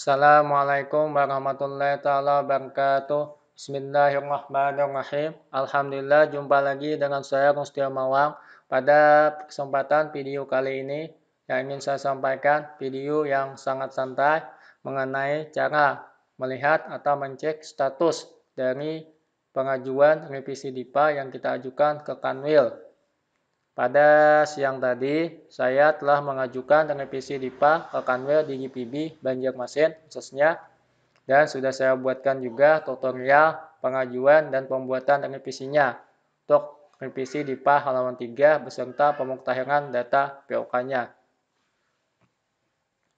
Assalamualaikum warahmatullahi taala wabarakatuh. Bismillahirrahmanirrahim. Alhamdulillah jumpa lagi dengan saya Rustia Mawang. Pada kesempatan video kali ini yang ingin saya sampaikan video yang sangat santai mengenai cara melihat atau mencek status dari pengajuan revisi DIPA yang kita ajukan ke Kanwil pada siang tadi, saya telah mengajukan revisi DIPA ke Kanwil di GPB Banjarmasin khususnya dan sudah saya buatkan juga tutorial pengajuan dan pembuatan revisinya untuk revisi DIPA halaman 3 beserta pemuktahiran data POK-nya.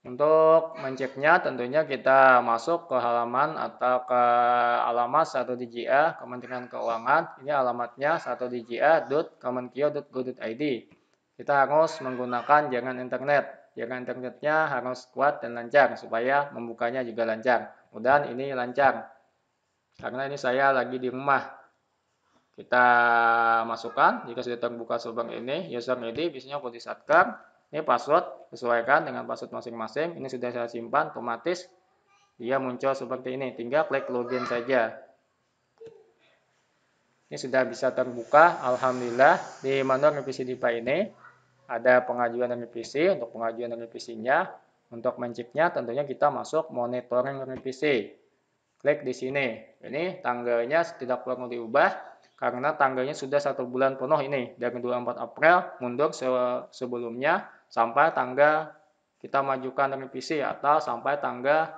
Untuk menceknya tentunya kita masuk ke halaman atau ke alamat satu DGA Kementerian Keuangan. Ini alamatnya 1 id. Kita harus menggunakan jangan internet. Jangan internetnya harus kuat dan lancar supaya membukanya juga lancar. Kemudian ini lancar. Karena ini saya lagi di rumah. Kita masukkan jika sudah terbuka subang ini user ID biasanya kode satker ini password sesuaikan dengan password masing-masing. Ini sudah saya simpan otomatis dia muncul seperti ini. Tinggal klik login saja. Ini sudah bisa terbuka. Alhamdulillah di manual revisi DIPA ini ada pengajuan revisi untuk pengajuan NPC-nya. Untuk menciknya tentunya kita masuk monitoring revisi. Klik di sini. Ini tanggalnya tidak perlu diubah karena tanggalnya sudah satu bulan penuh ini dari 24 April mundur sebelumnya sampai tangga kita majukan PC ya, atau sampai tangga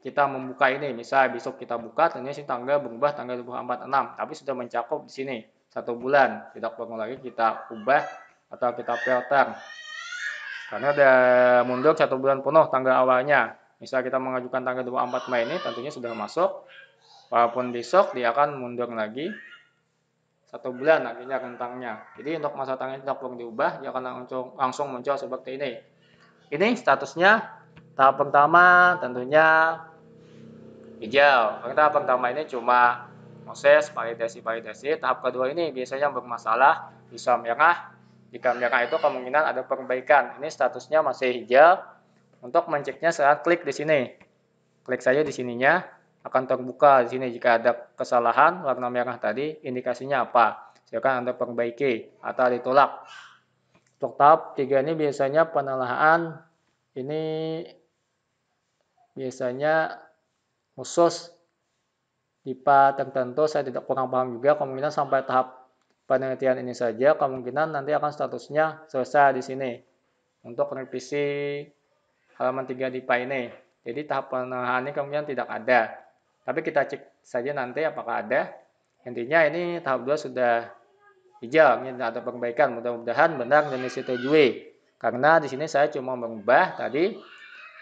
kita membuka ini misalnya besok kita buka tentunya si tangga berubah tangga 246 tapi sudah mencakup di sini satu bulan tidak perlu lagi kita ubah atau kita filter karena ada mundur satu bulan penuh tangga awalnya misalnya kita mengajukan tangga 24 Mei ini tentunya sudah masuk walaupun besok dia akan mundur lagi satu bulan akhirnya kentangnya. Jadi untuk masa tangan tidak perlu diubah, dia akan langsung langsung muncul seperti ini. Ini statusnya tahap pertama tentunya hijau. Karena tahap pertama ini cuma proses validasi validasi. Tahap kedua ini biasanya bermasalah bisa merah. Jika merah itu kemungkinan ada perbaikan. Ini statusnya masih hijau. Untuk menceknya saat klik di sini. Klik saja di sininya akan terbuka di sini jika ada kesalahan warna merah tadi indikasinya apa silakan Anda perbaiki atau ditolak untuk tahap tiga ini biasanya penelaahan ini biasanya khusus pipa tertentu saya tidak kurang paham juga kemungkinan sampai tahap penelitian ini saja kemungkinan nanti akan statusnya selesai di sini untuk revisi halaman 3 pipa ini jadi tahap penelahan ini kemungkinan tidak ada tapi kita cek saja nanti apakah ada. Intinya ini tahap 2 sudah hijau ini ada perbaikan. Mudah-mudahan benar dan disetujui. Karena di sini saya cuma mengubah tadi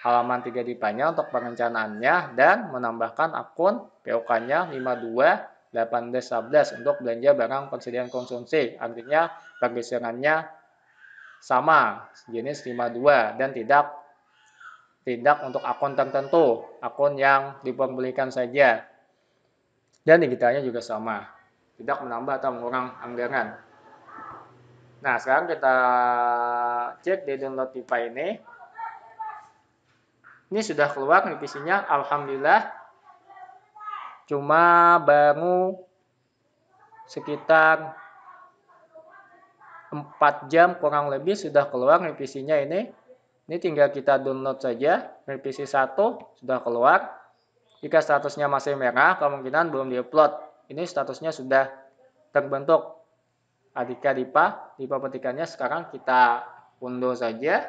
halaman 3 panjang untuk perencanaannya dan menambahkan akun POK-nya 52 18 11 untuk belanja barang persediaan konsumsi. Artinya pergeserannya sama jenis 52 dan tidak tidak untuk akun tertentu, akun yang diperbolehkan saja. Dan digitalnya juga sama, tidak menambah atau mengurang anggaran. Nah, sekarang kita cek di download pipa ini. Ini sudah keluar revisinya, Alhamdulillah. Cuma baru sekitar 4 jam kurang lebih sudah keluar revisinya ini ini tinggal kita download saja, revisi 1 sudah keluar. Jika statusnya masih merah, kemungkinan belum diupload. Ini statusnya sudah terbentuk. Adika Dipa, Dipa petikannya sekarang kita unduh saja.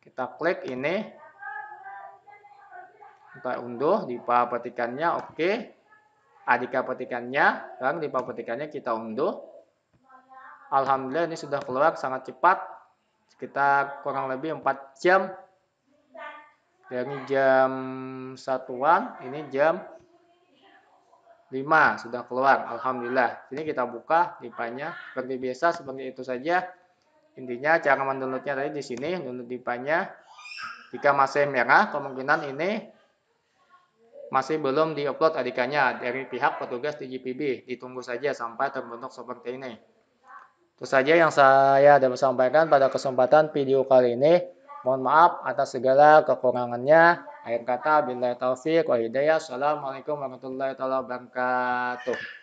Kita klik ini. Kita unduh Dipa petikannya, oke. Adika petikannya, sekarang Dipa petikannya kita unduh. Alhamdulillah ini sudah keluar sangat cepat kita kurang lebih 4 jam dari jam satuan ini jam 5 sudah keluar Alhamdulillah ini kita buka dipanya seperti biasa seperti itu saja intinya cara mendownloadnya tadi di sini download dipanya jika masih merah kemungkinan ini masih belum diupload adikannya dari pihak petugas di GPB ditunggu saja sampai terbentuk seperti ini itu saja yang saya dapat sampaikan pada kesempatan video kali ini. Mohon maaf atas segala kekurangannya. Akhir kata, bila taufiq wa hidayah. Assalamualaikum warahmatullahi wabarakatuh.